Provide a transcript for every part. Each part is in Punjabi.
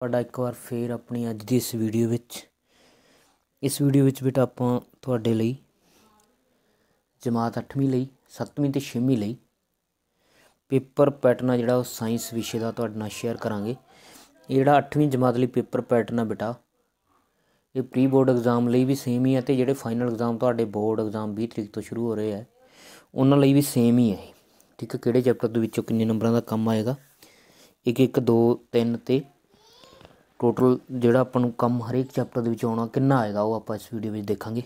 ਤੁਹਾਡਾ ਇੱਕ ਵਾਰ ਫੇਰ ਆਪਣੀ ਅੱਜ ਦੀ ਇਸ ਵੀਡੀਓ ਵਿੱਚ ਇਸ ਵੀਡੀਓ ਵਿੱਚ ਬੇਟਾ ਆਪਾਂ ਤੁਹਾਡੇ ਲਈ ਜਮਾਤ 8ਵੀਂ ਲਈ 7ਵੀਂ ਤੇ 6ਵੀਂ ਲਈ ਪੇਪਰ ਪੈਟਰਨ ਆ ਜਿਹੜਾ ਉਹ ਸਾਇੰਸ ਵਿਸ਼ੇ ਦਾ ਤੁਹਾਡੇ ਨਾਲ ਸ਼ੇਅਰ ਕਰਾਂਗੇ ਇਹ ਜਿਹੜਾ 8ਵੀਂ ਜਮਾਤ ਲਈ ਪੇਪਰ ਪੈਟਰਨ ਆ ਬੇਟਾ ਇਹ ਪ੍ਰੀ ਬੋਰਡ ਐਗਜ਼ਾਮ ਲਈ ਵੀ ਸੇਮ ਹੀ ਹੈ ਤੇ ਜਿਹੜੇ ਫਾਈਨਲ ਐਗਜ਼ਾਮ ਤੁਹਾਡੇ ਬੋਰਡ ਐਗਜ਼ਾਮ 20 ਤਰੀਕ ਤੋਂ ਸ਼ੁਰੂ ਹੋ ਰਹੇ ਆ ਉਹਨਾਂ ਲਈ ਵੀ ਸੇਮ ਹੀ ਹੈ ਠੀਕ ਹੈ ਕਿਹੜੇ ਚੈਪਟਰ ਦੇ ਵਿੱਚੋਂ ਕਿੰਨੇ ਨੰਬਰਾਂ ਦਾ ਕੰਮ ਆਏਗਾ 1 1 2 3 ਤੇ ਟੋਟਲ ਜਿਹੜਾ ਆਪਾਂ ਨੂੰ ਕੰਮ ਹਰੇਕ ਚੈਪਟਰ ਦੇ ਵਿੱਚ ਆਉਣਾ ਕਿੰਨਾ ਆਏਗਾ ਉਹ ਆਪਾਂ ਇਸ ਵੀਡੀਓ ਵਿੱਚ ਦੇਖਾਂਗੇ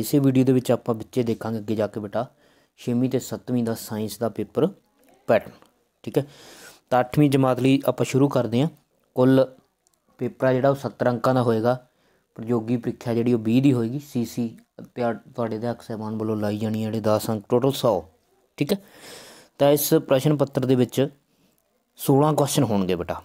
ਇਸੇ ਵੀਡੀਓ ਦੇ ਵਿੱਚ ਆਪਾਂ ਵਿੱਚੇ ਦੇਖਾਂਗੇ ਅੱਗੇ ਜਾ ਕੇ ਬੇਟਾ 6ਵੀਂ ਤੇ 7ਵੀਂ ਦਾ ਸਾਇੰਸ ਦਾ ਪੇਪਰ ਪੈਟਰਨ ਠੀਕ ਹੈ ਤਾਂ 8ਵੀਂ ਜਮਾਤ ਲਈ ਆਪਾਂ ਸ਼ੁਰੂ ਕਰਦੇ ਹਾਂ ਕੁੱਲ ਪੇਪਰ ਆ ਜਿਹੜਾ ਉਹ 70 ਅੰਕਾਂ ਦਾ ਹੋਏਗਾ ਪ੍ਰਯੋਗੀ ਪ੍ਰੀਖਿਆ ਜਿਹੜੀ ਉਹ 20 ਦੀ ਹੋਏਗੀ ਸੀਸੀ ਤੁਹਾਡੇ ਦੇ ਅਕਸਰਮਾਨ ਵੱਲੋਂ ਲਾਈ ਜਾਣੀ ਜਿਹੜੇ 10 ਅੰਕ ਟੋਟਲ 100 ਠੀਕ ਹੈ ਤਾਂ ਇਸ ਪ੍ਰਸ਼ਨ ਪੱਤਰ ਦੇ ਵਿੱਚ 16 ਕੁਐਸਚਨ ਹੋਣਗੇ ਬੇਟਾ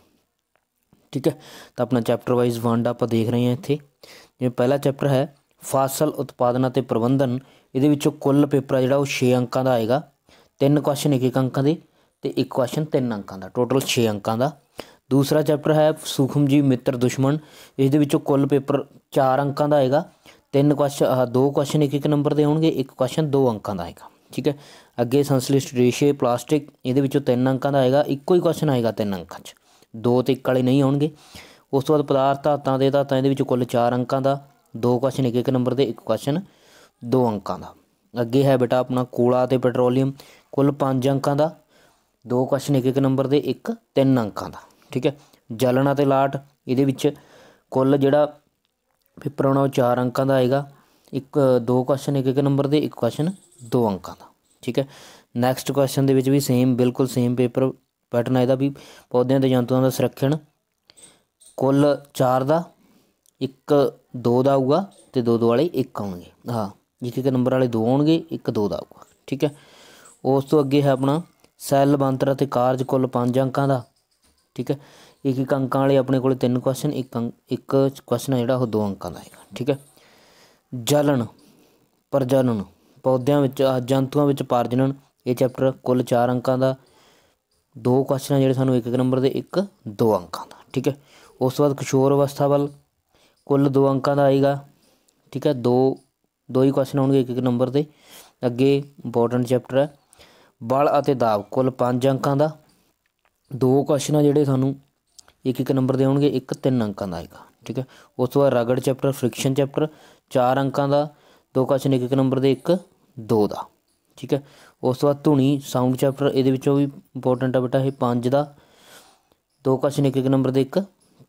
ਠੀਕ ਹੈ ਤਾਂ ਆਪਣਾ ਚੈਪਟਰ ਵਾਈਜ਼ ਵੰਡ ਆਪਾਂ ਦੇਖ ਰਹੇ ਹਾਂ ਇੱਥੇ ਜਿਵੇਂ ਪਹਿਲਾ ਚੈਪਟਰ ਹੈ ਫਾਸਲ ਉਤਪਾਦਨ ਅਤੇ ਪ੍ਰਬੰਧਨ ਇਹਦੇ ਵਿੱਚੋਂ ਕੁੱਲ ਪੇਪਰ ਆ ਜਿਹੜਾ ਉਹ 6 ਅੰਕਾਂ ਦਾ ਆਏਗਾ ਤਿੰਨ ਕੁਐਸਚਨ ਇੱਕ ਇੱਕ ਅੰਕਾਂ ਦੇ ਤੇ ਇੱਕ ਕੁਐਸਚਨ ਤਿੰਨ ਅੰਕਾਂ ਦਾ ਟੋਟਲ 6 ਅੰਕਾਂ ਦਾ ਦੂਸਰਾ ਚੈਪਟਰ ਹੈ ਸੂਖਮ ਜੀ ਮਿੱਤਰ ਦੁਸ਼ਮਣ ਇਸ ਦੇ ਵਿੱਚੋਂ ਕੁੱਲ ਪੇਪਰ 4 ਅੰਕਾਂ ਦਾ ਆਏਗਾ ਤਿੰਨ ਕੁਐਸਚਨ ਦੋ ਕੁਐਸਚਨ ਇੱਕ ਇੱਕ ਨੰਬਰ ਦੇ ਹੋਣਗੇ ਇੱਕ ਕੁਐਸਚਨ ਦੋ ਅੰਕਾਂ ਦਾ ਆਏਗਾ ਠੀਕ ਹੈ ਅੱਗੇ ਸੰਸਲਿਸ਼ਟ ਰੇਸ਼ੇ ਪਲਾਸਟਿਕ ਇਹਦੇ ਵਿੱਚੋਂ ਤਿੰਨ ਅੰਕਾਂ ਦਾ ਆਏਗਾ ਇੱਕੋ ਹੀ ਕੁਐਸਚਨ ਆਏਗਾ ਤਿੰਨ ਅੰਕਾਂ 'ਚ ਦੋ ਤੇ ਇੱਕ ਵਾਲੇ ਨਹੀਂ ਆਉਣਗੇ ਉਸ ਤੋਂ ਬਾਅਦ ਪਦਾਰਥ ਧਾਤਾਂ ਦੇ ਧਾਤਾਂ ਇਹਦੇ ਵਿੱਚ ਕੁੱਲ 4 ਅੰਕਾਂ ਦਾ ਦੋ ਕੁਐਸਚਨ ਇੱਕ ਇੱਕ ਨੰਬਰ ਦੇ ਇੱਕ ਕੁਐਸਚਨ ਦੋ ਅੰਕਾਂ ਦਾ ਅੱਗੇ ਹੈ ਬੇਟਾ ਆਪਣਾ ਕੋਲਾ ਤੇ ਪੈਟਰੋਲੀਅਮ ਕੁੱਲ 5 ਅੰਕਾਂ ਦਾ ਦੋ ਕੁਐਸਚਨ ਇੱਕ ਇੱਕ ਨੰਬਰ ਦੇ ਇੱਕ ਤਿੰਨ ਅੰਕਾਂ ਦਾ ਠੀਕ ਹੈ ਜਲਣਾ ਤੇ ਲਾਟ ਇਹਦੇ ਵਿੱਚ ਕੁੱਲ ਜਿਹੜਾ ਪੇਪਰ ਆਉਣਾ ਉਹ 4 ਅੰਕਾਂ ਦਾ ਆਏਗਾ ਇੱਕ ਦੋ ਕੁਐਸਚਨ ਇੱਕ ਇੱਕ ਨੰਬਰ ਦੇ ਇੱਕ ਕੁਐਸਚਨ ਦੋ ਅੰਕਾਂ ਦਾ ਠੀਕ ਹੈ ਨੈਕਸਟ ਕੁਐਸਚਨ ਦੇ ਵਿੱਚ ਵੀ ਸੇਮ ਬਿਲਕੁਲ ਸੇਮ ਪੇਪਰ ਪੈਟਰਨ ਇਹਦਾ ਵੀ ਪੌਦਿਆਂ ਤੇ ਜੰਤੂਆਂ ਦਾ ਸੁਰੱਖਣ ਕੁੱਲ 4 ਦਾ 1 2 ਦਾ ਆਊਗਾ ਤੇ 2 2 ਵਾਲੇ 1 ਆਉਣਗੇ ਹਾਂ ਜਿੱਕੇ ਇੱਕ ਨੰਬਰ ਵਾਲੇ 2 ਆਉਣਗੇ 1 2 ਦਾ ਆਊਗਾ ਠੀਕ ਹੈ ਉਸ ਤੋਂ ਅੱਗੇ ਹੈ ਆਪਣਾ ਸੈੱਲ ਬੰਤਰ ਅਤੇ ਕਾਰਜ ਕੁੱਲ 5 ਅੰਕਾਂ ਦਾ ਠੀਕ ਹੈ ਇੱਕ ਇੱਕ ਅੰਕਾਂ ਵਾਲੇ ਆਪਣੇ ਕੋਲੇ ਤਿੰਨ ਕੁਐਸਚਨ ਇੱਕ ਇੱਕ ਕੁਐਸਚਨ ਹੈ ਜਿਹੜਾ ਉਹ ਦੋ ਅੰਕਾਂ ਦਾ ਹੈਗਾ ਠੀਕ ਹੈ ਜਲਣ ਪ੍ਰਜਨਨ ਪੌਦਿਆਂ ਵਿੱਚ ਜੰਤੂਆਂ ਵਿੱਚ ਪ੍ਰਜਨਨ ਇਹ ਚੈਪਟਰ ਕੁੱਲ 4 ਅੰਕਾਂ ਦਾ ਦੋ ਕੁਐਸਚਨ ਆ ਜਿਹੜੇ ਸਾਨੂੰ ਇੱਕ ਇੱਕ ਨੰਬਰ ਦੇ ਇੱਕ ਦੋ ਅੰਕਾਂ ਦਾ ਠੀਕ ਹੈ ਉਸ ਤੋਂ ਬਾਅਦ ਕਿਸ਼ੋਰ ਅਵਸਥਾ ਵੱਲ ਕੁੱਲ ਦੋ ਅੰਕਾਂ ਦਾ ਆਏਗਾ ਠੀਕ ਹੈ ਦੋ ਦੋ ਹੀ ਕੁਐਸਚਨ ਆਉਣਗੇ ਇੱਕ ਇੱਕ ਨੰਬਰ ਦੇ ਅੱਗੇ ਇੰਪੋਰਟੈਂਟ ਚੈਪਟਰ ਹੈ ਬਲ ਅਤੇ ਦਾਬ ਕੁੱਲ ਪੰਜ ਅੰਕਾਂ ਦਾ ਦੋ ਕੁਐਸਚਨ ਆ ਜਿਹੜੇ ਸਾਨੂੰ ਇੱਕ ਇੱਕ ਨੰਬਰ ਦੇ ਆਉਣਗੇ ਇੱਕ ਤਿੰਨ ਅੰਕਾਂ ਦਾ ਆਏਗਾ ਠੀਕ ਹੈ ਉਸ ਤੋਂ ਬਾਅਦ ਰਗੜ ਚੈਪਟਰ ਫ੍ਰਿਕਸ਼ਨ ਚੈਪਟਰ ਚਾਰ ਅੰਕਾਂ ਦਾ ਦੋ ਕੁਐਸਚਨ ਇੱਕ ਇੱਕ ਨੰਬਰ ਦੇ ਇੱਕ ਦੋ ਦਾ ਠੀਕ ਹੈ ਉਸ ਤੋਂ ਬਾਅਦ ਧੁਨੀ ਸਾਊਂਡ ਚੈਪਟਰ ਇਹਦੇ ਵਿੱਚੋਂ ਵੀ ਇੰਪੋਰਟੈਂਟ ਆ ਬੇਟਾ ਇਹ 5 ਦਾ ਦੋ ਕਸ਼ਨ ਇੱਕ ਇੱਕ ਨੰਬਰ ਦੇ ਇੱਕ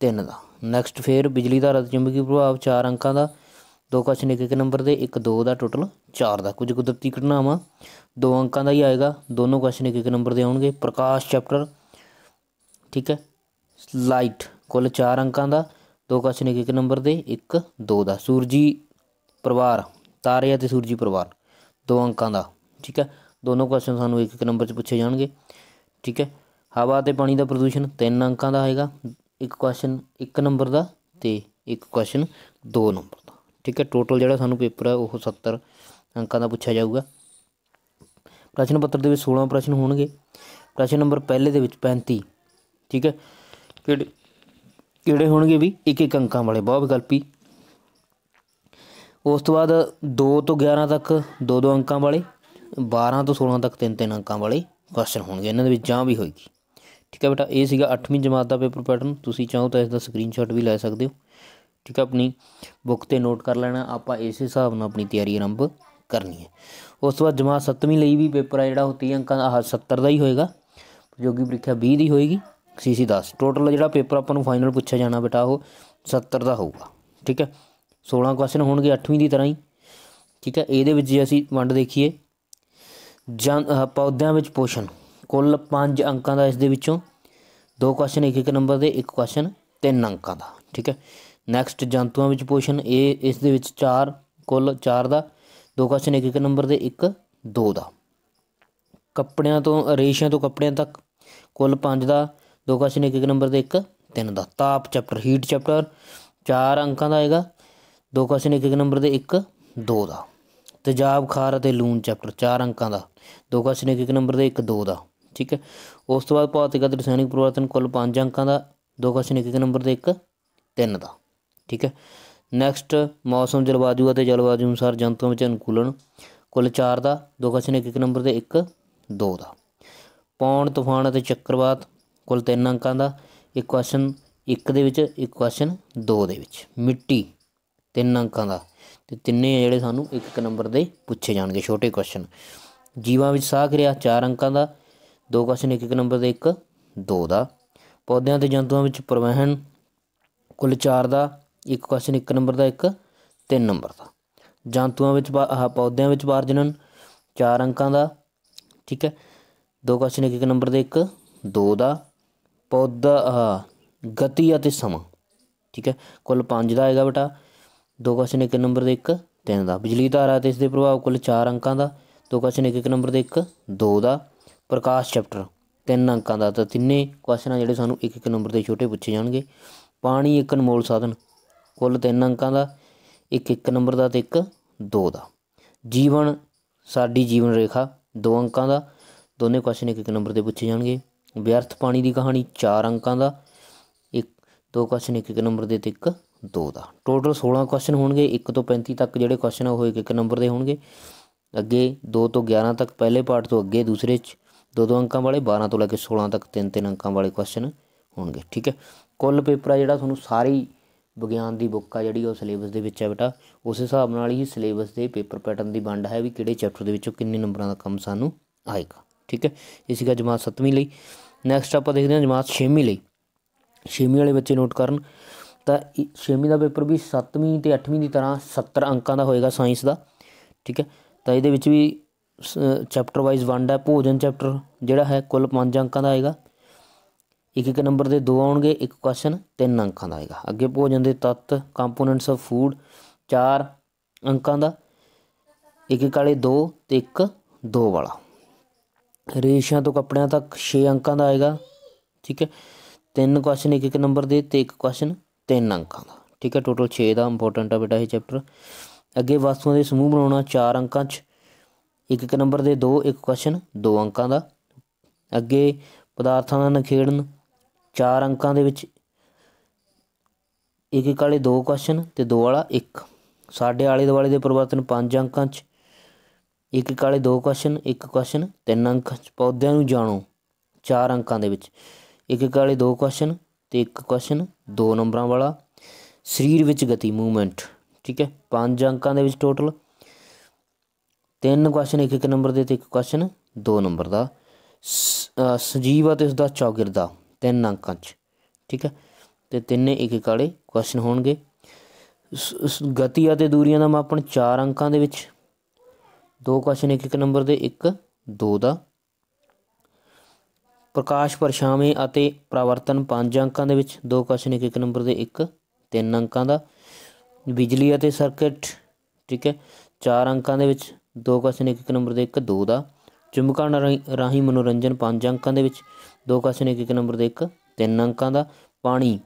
ਤਿੰਨ ਦਾ ਨੈਕਸਟ ਫੇਰ ਬਿਜਲੀ ਦਾ ਰਤ ਚੁੰਬਕੀ ਪ੍ਰਭਾਵ ਚਾਰ ਅੰਕਾਂ ਦਾ ਦੋ ਕਸ਼ਨ ਇੱਕ ਇੱਕ ਨੰਬਰ ਦੇ ਇੱਕ ਦੋ ਦਾ ਟੋਟਲ ਚਾਰ ਦਾ ਕੁਝ ਕੁਦਰਤੀ ਘਟਨਾਵਾਂ ਦੋ ਅੰਕਾਂ ਦਾ ਹੀ ਆਏਗਾ ਦੋਨੋਂ ਕਸ਼ਨ ਇੱਕ ਇੱਕ ਨੰਬਰ ਦੇ ਆਉਣਗੇ ਪ੍ਰਕਾਸ਼ ਚੈਪਟਰ ਠੀਕ ਹੈ ਲਾਈਟ ਕੁੱਲ 4 ਅੰਕਾਂ ਦਾ ਦੋ ਕਸ਼ਨ ਇੱਕ ਇੱਕ ਨੰਬਰ ਦੇ 1 2 ਦਾ ਸੂਰਜੀ ਪਰਿਵਾਰ ਤਾਰੇ ਅਤੇ ਸੂਰਜੀ ਪਰਿਵਾਰ ਦੋ ਅੰਕਾਂ ਦਾ ਠੀਕ ਹੈ ਦੋਨੋਂ ਕੁਐਸਚਨ ਸਾਨੂੰ ਇੱਕ ਇੱਕ ਨੰਬਰ 'ਚ ਪੁੱਛੇ ਜਾਣਗੇ ਠੀਕ ਹੈ ਹਵਾ ਤੇ ਪਾਣੀ ਦਾ ਪ੍ਰਦੂਸ਼ਣ ਤਿੰਨ ਅੰਕਾਂ ਦਾ ਹੋਏਗਾ ਇੱਕ ਕੁਐਸਚਨ ਇੱਕ ਨੰਬਰ ਦਾ ਤੇ ਇੱਕ ਕੁਐਸਚਨ ਦੋ ਨੰਬਰ ਦਾ ਠੀਕ ਹੈ ਟੋਟਲ ਜਿਹੜਾ ਸਾਨੂੰ ਪੇਪਰ ਹੈ ਉਹ 70 ਅੰਕਾਂ ਦਾ ਪੁੱਛਿਆ ਜਾਊਗਾ ਪ੍ਰਸ਼ਨ ਪੱਤਰ ਦੇ ਵਿੱਚ 16 ਪ੍ਰਸ਼ਨ ਹੋਣਗੇ ਪ੍ਰਸ਼ਨ ਨੰਬਰ ਪਹਿਲੇ ਦੇ ਵਿੱਚ 35 ਠੀਕ ਹੈ ਕਿਹੜੇ ਕਿਹੜੇ ਹੋਣਗੇ ਵੀ ਇੱਕ ਇੱਕ ਅੰਕਾਂ ਵਾਲੇ ਬਹੁ ਵਿਕਲਪੀ ਉਸ ਤੋਂ ਬਾਅਦ 2 ਤੋਂ 11 ਤੱਕ ਦੋ ਦੋ ਅੰਕਾਂ ਵਾਲੇ 12 ਤੋਂ 16 ਤੱਕ ਤਿੰਨ ਤਿੰਨ ਅੰਕਾਂ ਵਾਲੇ ਕੁਐਸਚਨ ਹੋਣਗੇ ਇਹਨਾਂ ਦੇ ਵਿੱਚ ਜਾਂ ਵੀ ਹੋਏਗੀ ਠੀਕ ਹੈ ਬੇਟਾ ਇਹ ਸੀਗਾ 8ਵੀਂ ਜਮਾਤ ਦਾ ਪੇਪਰ ਪੈਟਰਨ ਤੁਸੀਂ ਚਾਹੋ ਤਾਂ ਇਸ ਦਾ ਸਕਰੀਨਸ਼ਾਟ ਵੀ ਲੈ ਸਕਦੇ ਹੋ ਠੀਕ ਹੈ ਆਪਣੀ ਬੁੱਕ ਤੇ ਨੋਟ ਕਰ ਲੈਣਾ ਆਪਾਂ ਇਸ ਹਿਸਾਬ ਨਾਲ ਆਪਣੀ ਤਿਆਰੀ ਆਰੰਭ ਕਰਨੀ ਹੈ ਉਸ ਤੋਂ ਬਾਅਦ ਜਮਾਤ 7ਵੀਂ ਲਈ ਵੀ ਪੇਪਰ ਆ ਜਿਹੜਾ ਉਹ ਅੰਕਾਂ ਦਾ 70 ਦਾ ਹੀ ਹੋਏਗਾ ਪ੍ਰਯੋਗੀ ਪ੍ਰੀਖਿਆ 20 ਦੀ ਹੋਏਗੀ ਸੀਸੀ 10 ਟੋਟਲ ਜਿਹੜਾ ਪੇਪਰ ਆਪਾਂ ਨੂੰ ਫਾਈਨਲ ਪੁੱਛਿਆ ਜਾਣਾ ਬੇਟਾ ਉਹ 70 ਦਾ ਹੋਊਗਾ ਠੀਕ ਹੈ 16 ਕੁਐਸਚਨ ਹੋਣਗੇ 8ਵੀਂ ਦੀ ਤਰ੍ਹਾਂ ਹੀ ਠੀਕ ਹੈ ਇਹਦੇ ਵਿੱਚ ਜੇ ਅਸੀਂ ਵੰਡ ਦੇਖੀਏ ਜਨ ਪੌਦਿਆਂ ਵਿੱਚ ਪੋਸ਼ਣ ਕੁੱਲ 5 ਅੰਕਾਂ ਦਾ ਇਸ ਦੇ ਵਿੱਚੋਂ ਦੋ ਕੁਐਸਚਨ ਇੱਕ ਇੱਕ ਨੰਬਰ ਦੇ ਇੱਕ ਕੁਐਸਚਨ ਤਿੰਨ ਅੰਕਾਂ ਦਾ ਠੀਕ ਹੈ ਨੈਕਸਟ ਜੰਤੂਆਂ ਵਿੱਚ ਪੋਸ਼ਣ ਇਹ ਇਸ ਦੇ ਵਿੱਚ 4 ਕੁੱਲ 4 ਦਾ ਦੋ ਕੁਐਸਚਨ ਇੱਕ ਇੱਕ ਨੰਬਰ ਦੇ ਇੱਕ 2 ਦਾ ਕੱਪੜਿਆਂ ਤੋਂ ਰੇਸ਼ਿਆਂ ਤੋਂ ਕੱਪੜਿਆਂ ਤੱਕ ਕੁੱਲ 5 ਦਾ ਦੋ ਕੁਐਸਚਨ ਇੱਕ ਇੱਕ ਨੰਬਰ ਦੇ ਇੱਕ 3 ਦਾ ਤਾਪ ਚੈਪਟਰ ਹੀਟ ਚੈਪਟਰ 4 ਅੰਕਾਂ ਦਾ ਆਏਗਾ ਦੋ ਕੁਐਸਚਨ ਇੱਕ ਇੱਕ ਨੰਬਰ ਦੇ ਇੱਕ 2 ਦਾ ਤੇਜ਼ਾਬ ਖਾਰ ਅਤੇ ਲੂਣ ਚੈਪਟਰ 4 ਅੰਕਾਂ ਦਾ ਦੋ ਕੁਐਸਚਨ ਇੱਕ ਇੱਕ ਨੰਬਰ ਦੇ ਇੱਕ ਦੋ ਦਾ ਠੀਕ ਹੈ ਉਸ ਤੋਂ ਬਾਅਦ ਭੌਤਿਕ ਅਤੇ ਰਸਾਇਣਿਕ ਪਰਿਵਰਤਨ ਕੁੱਲ 5 ਅੰਕਾਂ ਦਾ ਦੋ ਕੁਐਸਚਨ ਇੱਕ ਇੱਕ ਨੰਬਰ ਦੇ ਇੱਕ ਤਿੰਨ ਦਾ ਠੀਕ ਹੈ ਨੈਕਸਟ ਮੌਸਮ ਜਲਵਾਯੂ ਅਤੇ ਜਲਵਾਯੂ ਅਨੁਸਾਰ ਜੰਤੂਆਂ ਵਿੱਚ ਅਨੁਕੂਲਨ ਕੁੱਲ 4 ਦਾ ਦੋ ਕੁਐਸਚਨ ਇੱਕ ਇੱਕ ਨੰਬਰ ਦੇ ਇੱਕ ਦੋ ਦਾ ਪੌਣ ਤੂਫਾਨ ਅਤੇ ਚੱਕਰਵਾਤ ਕੁੱਲ 3 ਅੰਕਾਂ ਦਾ ਇੱਕ ਕੁਐਸਚਨ 1 ਦੇ ਵਿੱਚ ਇੱਕ ਕੁਐਸਚਨ 2 ਦੇ ਵਿੱਚ ਮਿੱਟੀ 3 ਅੰਕਾਂ ਦਾ ਤੇ ਤਿੰਨੇ ਆ ਜਿਹੜੇ ਸਾਨੂੰ ਇੱਕ ਇੱਕ ਨੰਬਰ ਦੇ ਪੁੱਛੇ ਜਾਣਗੇ ਛੋਟੇ ਕੁਐਸਚਨ ਜੀਵਾਂ ਵਿੱਚ ਸਾਹ ਕਿਰਿਆ ਚਾਰ ਅੰਕਾਂ ਦਾ ਦੋ ਕੁਐਸਚਨ ਇੱਕ ਇੱਕ ਨੰਬਰ ਦੇ ਇੱਕ ਦੋ ਦਾ ਪੌਦਿਆਂ ਤੇ ਜੰਤੂਆਂ ਵਿੱਚ ਪ੍ਰਵਹਿਣ ਕੁੱਲ ਚਾਰ ਦਾ ਇੱਕ ਕੁਐਸਚਨ ਇੱਕ ਨੰਬਰ ਦਾ ਇੱਕ ਤਿੰਨ ਨੰਬਰ ਦਾ ਜੰਤੂਆਂ ਵਿੱਚ ਆਹ ਪੌਦਿਆਂ ਵਿੱਚ ਬਾਰਜਨਨ ਚਾਰ ਅੰਕਾਂ ਦਾ ਠੀਕ ਹੈ ਦੋ ਕੁਐਸਚਨ ਇੱਕ ਇੱਕ ਨੰਬਰ ਦੇ ਇੱਕ ਦੋ ਦਾ ਪੌਦਾ ਗਤੀ ਅਤੇ ਸਮਾਂ ਠੀਕ ਹੈ ਕੁੱਲ 5 ਦਾ ਆਏਗਾ ਬੇਟਾ ਦੋ ਕੁਐਸਚਨ ਇੱਕ ਨੰਬਰ ਦੇ 1 ਤਿੰਨ ਦਾ ਬਿਜਲੀ ਧਾਰਾ ਤੇ ਇਸ ਦੇ ਪ੍ਰਭਾਵ ਕੁੱਲ 4 ਅੰਕਾਂ ਦਾ ਦੋ ਕੁਐਸਚਨ ਇੱਕ ਇੱਕ ਨੰਬਰ ਦੇ 1 2 ਦਾ ਪ੍ਰਕਾਸ਼ ਚੈਪਟਰ ਤਿੰਨ ਅੰਕਾਂ ਦਾ ਤਾਂ ਤਿੰਨੇ ਕੁਐਸਚਨ ਆ ਜਿਹੜੇ ਸਾਨੂੰ ਇੱਕ ਇੱਕ ਨੰਬਰ ਦੇ ਛੋਟੇ ਪੁੱਛੇ ਜਾਣਗੇ ਪਾਣੀ ਇੱਕ ਅਨਮੋਲ ਸਾਧਨ ਕੁੱਲ ਤਿੰਨ ਅੰਕਾਂ ਦਾ ਇੱਕ ਇੱਕ ਨੰਬਰ ਦਾ ਤੇ ਇੱਕ 2 ਦਾ ਜੀਵਨ ਸਾਡੀ ਜੀਵਨ ਰੇਖਾ ਦੋ ਅੰਕਾਂ ਦਾ ਦੋਨੇ ਕੁਐਸਚਨ ਇੱਕ ਇੱਕ ਨੰਬਰ ਦੇ ਪੁੱਛੇ ਜਾਣਗੇ ਵਿਅਰਥ ਪਾਣੀ ਦੀ ਕਹਾਣੀ 4 ਅੰਕਾਂ ਦਾ ਇੱਕ ਦੋ ਕੁਐਸਚਨ ਇੱਕ ਇੱਕ ਨੰਬਰ ਦੇ ਤੇ ਇੱਕ 2 ਦਾ ਟੋਟਲ 16 ਕੁਐਸਚਨ ਹੋਣਗੇ 1 ਤੋਂ 35 ਤੱਕ ਜਿਹੜੇ ਕੁਐਸਚਨ ਆ ਉਹ ਇੱਕ ਇੱਕ ਨੰਬਰ ਦੇ ਹੋਣਗੇ ਅੱਗੇ 2 ਤੋਂ 11 ਤੱਕ ਪਹਿਲੇ ਪਾਰਟ ਤੋਂ ਅੱਗੇ ਦੂਸਰੇ ਚ ਦੋ ਦੋ ਅੰਕਾਂ ਵਾਲੇ 12 ਤੋਂ ਲੈ ਕੇ 16 ਤੱਕ ਤਿੰਨ ਤਿੰਨ ਅੰਕਾਂ ਵਾਲੇ ਕੁਐਸਚਨ ਹੋਣਗੇ ਠੀਕ ਹੈ ਕੁੱਲ ਪੇਪਰ ਆ ਜਿਹੜਾ ਤੁਹਾਨੂੰ ਸਾਰੀ ਵਿਗਿਆਨ ਦੀ ਬੁੱਕ ਆ ਜਿਹੜੀ ਉਹ ਸਿਲੇਬਸ ਦੇ ਵਿੱਚ ਹੈ ਬੇਟਾ ਉਸ ਹਿਸਾਬ ਨਾਲ ਹੀ ਸਿਲੇਬਸ ਦੇ ਪੇਪਰ ਪੈਟਰਨ ਦੀ ਵੰਡ ਹੈ ਵੀ ਕਿਹੜੇ ਚੈਪਟਰ ਦੇ ਵਿੱਚੋਂ ਕਿੰਨੇ ਨੰਬਰਾਂ ਦਾ ਕੰਮ ਸਾਨੂੰ ਆਏਗਾ ਠੀਕ ਹੈ ਇਹ ਸੀਗਾ ਜਮਾਤ 7ਵੀਂ ਲਈ ਨੈਕਸਟ ਆਪਾਂ ਦੇਖਦੇ ਹਾਂ ਜਮਾਤ 6ਵੀਂ ਲਈ 6ਵੀਂ ਵਾਲੇ ਬੱਚੇ ਨੋਟ ਕਰਨ ਤਾਂ 6ਵੀਂ ਦਾ ਪੇਪਰ ਵੀ 7ਵੀਂ ਤੇ 8ਵੀਂ ਦੀ ਤਰ੍ਹਾਂ 70 ਅੰਕਾਂ ਦਾ ਹੋਏਗਾ ਸਾਇੰਸ ਦਾ ਠੀਕ ਹੈ ਤਾਂ ਇਹਦੇ ਵਿੱਚ ਵੀ ਚੈਪਟਰ ਵਾਈਜ਼ ਵੰਡ ਹੈ ਭੋਜਨ ਚੈਪਟਰ ਜਿਹੜਾ ਹੈ ਕੁੱਲ 5 ਅੰਕਾਂ ਦਾ ਆਏਗਾ ਇੱਕ ਇੱਕ ਨੰਬਰ ਦੇ ਦੋ ਆਉਣਗੇ ਇੱਕ ਕੁਐਸਚਨ ਤਿੰਨ ਅੰਕਾਂ ਦਾ ਆਏਗਾ ਅੱਗੇ ਭੋਜਨ ਦੇ ਤੱਤ ਕੰਪੋਨੈਂਟਸ ਆਫ ਫੂਡ ਚਾਰ ਅੰਕਾਂ ਦਾ ਇੱਕ ਇੱਕ ਵਾਲੇ ਦੋ ਤੇ ਇੱਕ ਦੋ ਵਾਲਾ ਰੇਸ਼ਿਆਂ ਤੋਂ ਕੱਪੜਿਆਂ ਤੱਕ 6 ਅੰਕਾਂ ਦਾ ਆਏਗਾ ਠੀਕ ਹੈ ਤਿੰਨ ਕੁਐਸਚਨ ਇੱਕ ਇੱਕ ਨੰਬਰ ਦੇ ਤੇ ਇੱਕ ਕੁਐਸਚਨ ਤਿੰਨ ਅੰਕਾਂ ਦਾ ਠੀਕ ਹੈ ਟੋਟਲ 6 ਦਾ ਇੰਪੋਰਟੈਂਟ ਆ ਬੇਟਾ ਇਹ ਚੈਪਟਰ ਅੱਗੇ ਵਸਤੂਆਂ ਦੇ ਸਮੂਹ ਬਣਾਉਣਾ 4 ਅੰਕਾਂ 'ਚ ਇੱਕ ਇੱਕ ਨੰਬਰ ਦੇ ਦੋ ਇੱਕ ਕੁਐਸਚਨ ਦੋ ਅੰਕਾਂ ਦਾ ਅੱਗੇ ਪਦਾਰਥਾਂ ਦਾ ਨਖੇੜਨ 4 ਅੰਕਾਂ ਦੇ ਵਿੱਚ ਇੱਕ ਇੱਕ ਵਾਲੇ ਦੋ ਕੁਐਸਚਨ ਤੇ ਦੋ ਵਾਲਾ ਇੱਕ ਸਾਡੇ ਆਲੇ ਦੁਆਲੇ ਦੇ ਪਰਿਵਰਤਨ 5 ਅੰਕਾਂ 'ਚ ਇੱਕ ਇੱਕ ਵਾਲੇ ਦੋ ਕੁਐਸਚਨ ਇੱਕ ਕੁਐਸਚਨ ਤਿੰਨ 'ਚ ਪੌਦਿਆਂ ਨੂੰ ਜਾਣੋ ਚਾਰ ਅੰਕਾਂ ਦੇ ਵਿੱਚ ਇੱਕ ਇੱਕ ਵਾਲੇ ਦੋ ਕੁਐਸਚਨ ਤੇ ਇੱਕ ਕੁਐਸਚਨ 2 ਨੰਬਰਾਂ ਵਾਲਾ ਸਰੀਰ ਵਿੱਚ ਗਤੀ ਮੂਵਮੈਂਟ ਠੀਕ ਹੈ ਪੰਜ ਅੰਕਾਂ ਦੇ ਵਿੱਚ ਟੋਟਲ ਤਿੰਨ ਕੁਐਸਚਨ ਇੱਕ ਇੱਕ ਨੰਬਰ ਦੇ ਤੇ ਇੱਕ ਕੁਐਸਚਨ 2 ਨੰਬਰ ਦਾ ਸਜੀਵ ਅਤੇ ਉਸ ਦਾ ਚੌਗਿਰਦਾ ਤਿੰਨ ਅੰਕਾਂ 'ਚ ਠੀਕ ਹੈ ਤੇ ਤਿੰਨੇ ਇੱਕ ਇੱਕ ਵਾਲੇ ਕੁਐਸਚਨ ਹੋਣਗੇ ਗਤੀ ਅਤੇ ਦੂਰੀਆਂ ਦਾ ਮਾਪਣ 4 ਅੰਕਾਂ ਦੇ ਵਿੱਚ ਦੋ ਕੁਐਸਚਨ ਇੱਕ ਇੱਕ ਨੰਬਰ ਦੇ ਇੱਕ ਦੋ ਦਾ ਪ੍ਰਕਾਸ਼ ਪਰਛਾਵੇਂ ਅਤੇ ਪਰਾਵਰਤਨ ਪੰਜ ਅੰਕਾਂ ਦੇ ਵਿੱਚ ਦੋ ਕੁਐਸਚਨ ਇੱਕ ਇੱਕ ਨੰਬਰ ਦੇ ਇੱਕ ਤਿੰਨ ਅੰਕਾਂ ਦਾ ਬਿਜਲੀ ਅਤੇ ਸਰਕਟ ਠੀਕ ਹੈ ਚਾਰ ਅੰਕਾਂ ਦੇ ਵਿੱਚ ਦੋ ਕੁਐਸਚਨ ਇੱਕ ਇੱਕ ਨੰਬਰ ਦੇ ਇੱਕ ਦੋ ਦਾ ਚੁੰਬਕਾਂ ਰਾਹੀਂ ਮਨੋਰੰਜਨ ਪੰਜ ਅੰਕਾਂ ਦੇ ਵਿੱਚ ਦੋ ਕੁਐਸਚਨ ਇੱਕ ਇੱਕ ਨੰਬਰ ਦੇ ਇੱਕ ਤਿੰਨ ਅੰਕਾਂ ਦਾ ਪਾਣੀ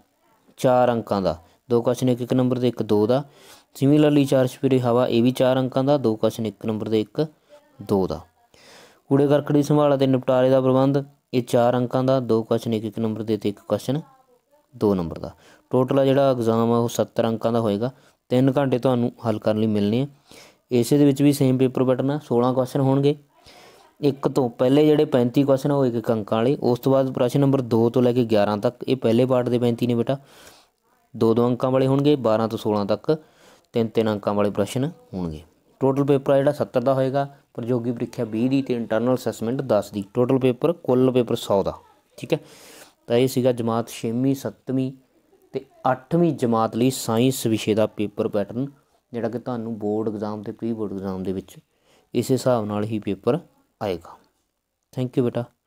ਚਾਰ ਅੰਕਾਂ ਦਾ ਦੋ ਕੁਐਸਚਨ ਇੱਕ ਇੱਕ ਨੰਬਰ ਦੇ ਇੱਕ ਦੋ ਦਾ ਸਿਮਿਲਰਲੀ ਚਾਰ ਛਪੀਰੇ ਹਵਾ ਇਹ ਵੀ ਚਾਰ ਅੰਕਾਂ ਦਾ ਦੋ ਕੁਐਸਚਨ ਇੱਕ ਨੰਬਰ ਦੇ ਇੱਕ ਦੋ ਦਾ ਕੂੜੇ ਕਰਕਟ ਦੀ ਸੰਭਾਲ ਅਤੇ ਨਿਪਟਾਰੇ ਦਾ ਪ੍ਰਬੰਧ ਇਹ ਚਾਰ ਅੰਕਾਂ ਦਾ ਦੋ ਕੁਐਸਚਨ ਇੱਕ ਇੱਕ ਨੰਬਰ ਦੇ ਤੇ ਇੱਕ ਕੁਐਸਚਨ ਦੋ ਨੰਬਰ ਦਾ ਟੋਟਲ ਜਿਹੜਾ ਐਗਜ਼ਾਮ ਆ ਉਹ 70 ਅੰਕਾਂ ਦਾ ਹੋਏਗਾ 3 ਘੰਟੇ ਤੁਹਾਨੂੰ ਹੱਲ ਕਰਨ ਲਈ ਮਿਲਣੇ ਆ ਇਸੇ ਦੇ ਵਿੱਚ ਵੀ ਸੇਮ ਪੇਪਰ ਪੈਟਰਨ ਆ 16 ਕੁਐਸਚਨ ਹੋਣਗੇ ਇੱਕ ਤੋਂ ਪਹਿਲੇ ਜਿਹੜੇ 35 ਕੁਐਸਚਨ ਹੋਏ ਇੱਕ ਇੱਕ ਅੰਕਾਂ ਵਾਲੇ ਉਸ ਤੋਂ ਬਾਅਦ ਪ੍ਰਸ਼ਨ ਨੰਬਰ 2 ਤੋਂ ਲੈ ਕੇ 11 ਤੱਕ ਇਹ ਪਹਿਲੇ ਪਾਰਟ ਦੇ 35 ਨੇ ਬੇਟਾ ਦੋ ਦੋ ਅੰਕਾਂ ਵਾਲੇ ਹੋਣਗੇ 12 ਤੋਂ 16 ਤੱਕ ਤਿੰਨ ਤਿੰਨ ਅੰਕਾਂ ਵਾਲੇ ਪ੍ਰਸ਼ਨ ਹੋਣਗੇ ਟੋਟਲ ਪੇਪਰ ਜਿਹੜਾ 70 ਦਾ ਹੋਏਗਾ ਪ੍ਰਯੋਗੀ ਪ੍ਰੀਖਿਆ 20 ਦੀ ਤੇ ਇੰਟਰਨਲ ਅਸੈਸਮੈਂਟ 10 ਦੀ ਟੋਟਲ ਪੇਪਰ ਕੁੱਲ ਪੇਪਰ 100 ਦਾ ਠੀਕ ਹੈ ਤਾਂ ਇਹ ਸੀਗਾ ਜਮਾਤ 6ਵੀਂ 7ਵੀਂ ਤੇ 8ਵੀਂ ਜਮਾਤ ਲਈ ਸਾਇੰਸ ਵਿਸ਼ੇ ਦਾ ਪੇਪਰ ਪੈਟਰਨ ਜਿਹੜਾ ਕਿ ਤੁਹਾਨੂੰ ਬੋਰਡ ਐਗਜ਼ਾਮ ਤੇ ਪ੍ਰੀ ਬੋਰਡ ਐਗਜ਼ਾਮ ਦੇ ਵਿੱਚ ਇਸੇ ਹਿਸਾਬ ਨਾਲ ਹੀ ਪੇਪਰ ਆਏਗਾ ਥੈਂਕ ਯੂ ਬੇਟਾ